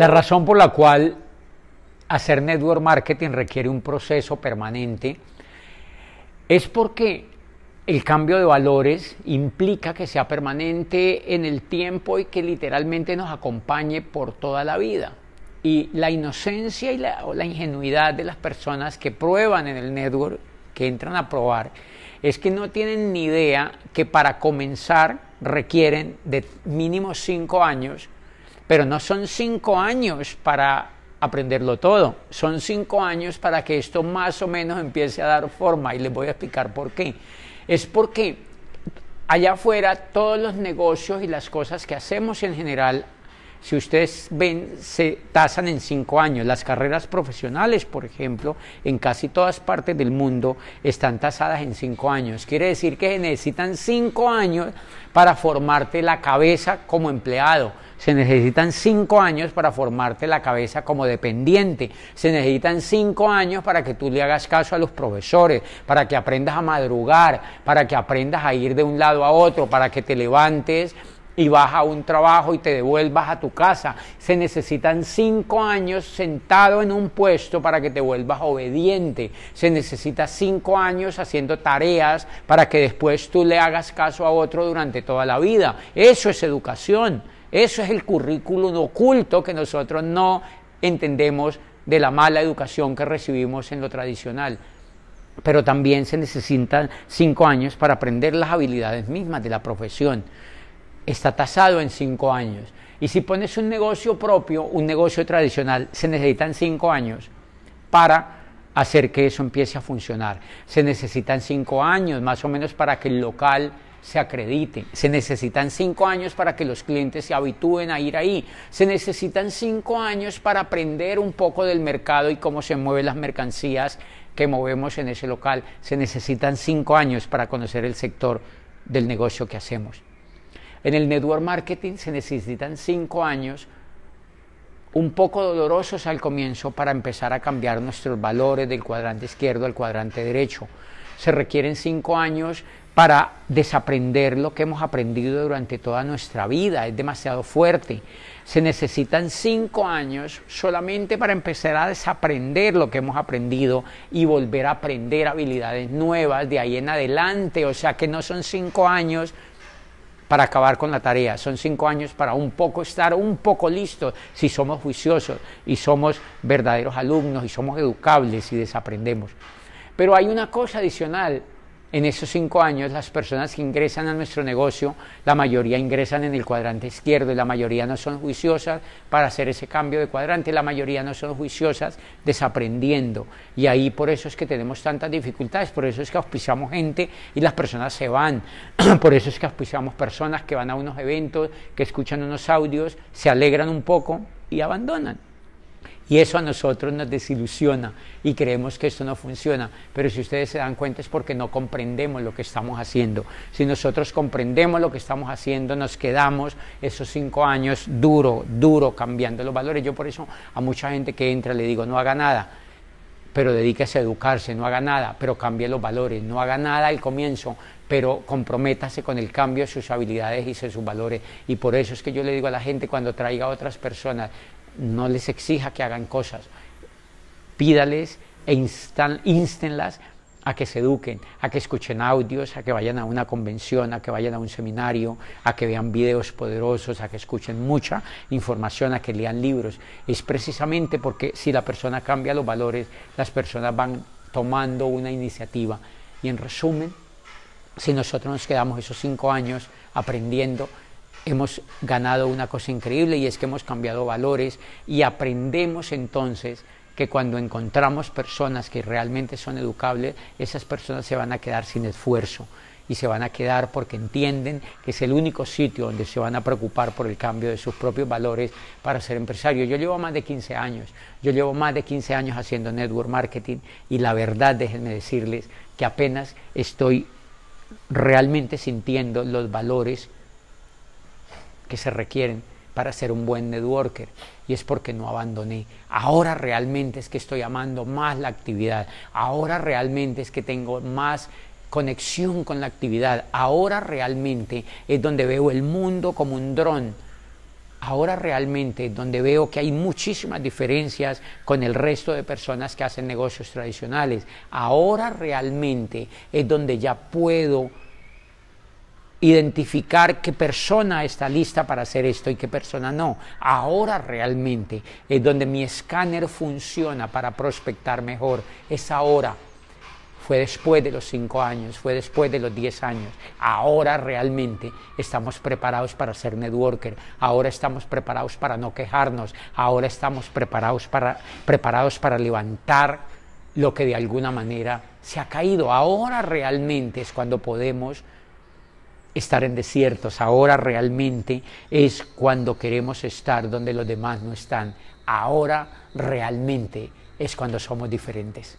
La razón por la cual hacer network marketing requiere un proceso permanente es porque el cambio de valores implica que sea permanente en el tiempo y que literalmente nos acompañe por toda la vida. Y la inocencia y la, o la ingenuidad de las personas que prueban en el network, que entran a probar, es que no tienen ni idea que para comenzar requieren de mínimo cinco años pero no son cinco años para aprenderlo todo, son cinco años para que esto más o menos empiece a dar forma y les voy a explicar por qué. Es porque allá afuera todos los negocios y las cosas que hacemos en general si ustedes ven, se tasan en cinco años. Las carreras profesionales, por ejemplo, en casi todas partes del mundo están tasadas en cinco años. Quiere decir que se necesitan cinco años para formarte la cabeza como empleado. Se necesitan cinco años para formarte la cabeza como dependiente. Se necesitan cinco años para que tú le hagas caso a los profesores, para que aprendas a madrugar, para que aprendas a ir de un lado a otro, para que te levantes y vas a un trabajo y te devuelvas a tu casa. Se necesitan cinco años sentado en un puesto para que te vuelvas obediente. Se necesita cinco años haciendo tareas para que después tú le hagas caso a otro durante toda la vida. Eso es educación. Eso es el currículum oculto que nosotros no entendemos de la mala educación que recibimos en lo tradicional pero también se necesitan cinco años para aprender las habilidades mismas de la profesión está tasado en cinco años. Y si pones un negocio propio, un negocio tradicional, se necesitan cinco años para hacer que eso empiece a funcionar. Se necesitan cinco años más o menos para que el local se acredite. Se necesitan cinco años para que los clientes se habitúen a ir ahí. Se necesitan cinco años para aprender un poco del mercado y cómo se mueven las mercancías que movemos en ese local. Se necesitan cinco años para conocer el sector del negocio que hacemos. En el network marketing se necesitan cinco años un poco dolorosos al comienzo para empezar a cambiar nuestros valores del cuadrante izquierdo al cuadrante derecho. Se requieren cinco años para desaprender lo que hemos aprendido durante toda nuestra vida, es demasiado fuerte. Se necesitan cinco años solamente para empezar a desaprender lo que hemos aprendido y volver a aprender habilidades nuevas de ahí en adelante. O sea que no son cinco años para acabar con la tarea. Son cinco años para un poco estar un poco listos si somos juiciosos y somos verdaderos alumnos y somos educables y desaprendemos. Pero hay una cosa adicional en esos cinco años las personas que ingresan a nuestro negocio, la mayoría ingresan en el cuadrante izquierdo y la mayoría no son juiciosas para hacer ese cambio de cuadrante, la mayoría no son juiciosas desaprendiendo. Y ahí por eso es que tenemos tantas dificultades, por eso es que auspiciamos gente y las personas se van, por eso es que auspiciamos personas que van a unos eventos, que escuchan unos audios, se alegran un poco y abandonan. Y eso a nosotros nos desilusiona y creemos que esto no funciona. Pero si ustedes se dan cuenta es porque no comprendemos lo que estamos haciendo. Si nosotros comprendemos lo que estamos haciendo, nos quedamos esos cinco años duro, duro, cambiando los valores. Yo por eso a mucha gente que entra le digo, no haga nada pero dedíquese a educarse, no haga nada, pero cambie los valores, no haga nada al comienzo, pero comprométase con el cambio de sus habilidades y sus valores. Y por eso es que yo le digo a la gente cuando traiga a otras personas, no les exija que hagan cosas, pídales e instenlas a que se eduquen, a que escuchen audios, a que vayan a una convención, a que vayan a un seminario, a que vean videos poderosos, a que escuchen mucha información, a que lean libros. Es precisamente porque si la persona cambia los valores, las personas van tomando una iniciativa. Y en resumen, si nosotros nos quedamos esos cinco años aprendiendo, hemos ganado una cosa increíble y es que hemos cambiado valores y aprendemos entonces que cuando encontramos personas que realmente son educables, esas personas se van a quedar sin esfuerzo y se van a quedar porque entienden que es el único sitio donde se van a preocupar por el cambio de sus propios valores para ser empresario. Yo llevo más de 15 años, yo llevo más de 15 años haciendo network marketing y la verdad, déjenme decirles que apenas estoy realmente sintiendo los valores que se requieren para ser un buen networker y es porque no abandoné. Ahora realmente es que estoy amando más la actividad, ahora realmente es que tengo más conexión con la actividad, ahora realmente es donde veo el mundo como un dron, ahora realmente es donde veo que hay muchísimas diferencias con el resto de personas que hacen negocios tradicionales, ahora realmente es donde ya puedo identificar qué persona está lista para hacer esto y qué persona no. Ahora realmente es donde mi escáner funciona para prospectar mejor. Es ahora. Fue después de los cinco años, fue después de los diez años. Ahora realmente estamos preparados para ser networker. Ahora estamos preparados para no quejarnos. Ahora estamos preparados para, preparados para levantar lo que de alguna manera se ha caído. Ahora realmente es cuando podemos estar en desiertos, ahora realmente es cuando queremos estar donde los demás no están, ahora realmente es cuando somos diferentes.